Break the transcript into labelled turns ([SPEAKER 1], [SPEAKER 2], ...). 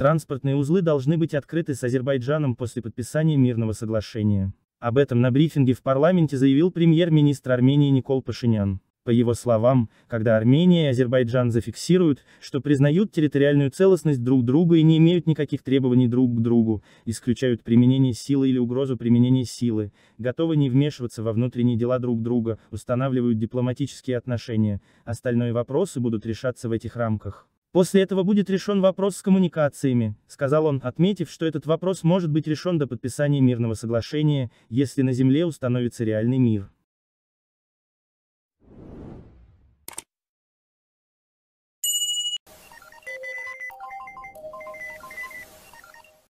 [SPEAKER 1] Транспортные узлы должны быть открыты с Азербайджаном после подписания мирного соглашения. Об этом на брифинге в парламенте заявил премьер-министр Армении Никол Пашинян. По его словам, когда Армения и Азербайджан зафиксируют, что признают территориальную целостность друг друга и не имеют никаких требований друг к другу, исключают применение силы или угрозу применения силы, готовы не вмешиваться во внутренние дела друг друга, устанавливают дипломатические отношения, остальные вопросы будут решаться в этих рамках. После этого будет решен вопрос с коммуникациями, сказал он, отметив, что этот вопрос может быть решен до подписания мирного соглашения, если на Земле установится реальный мир.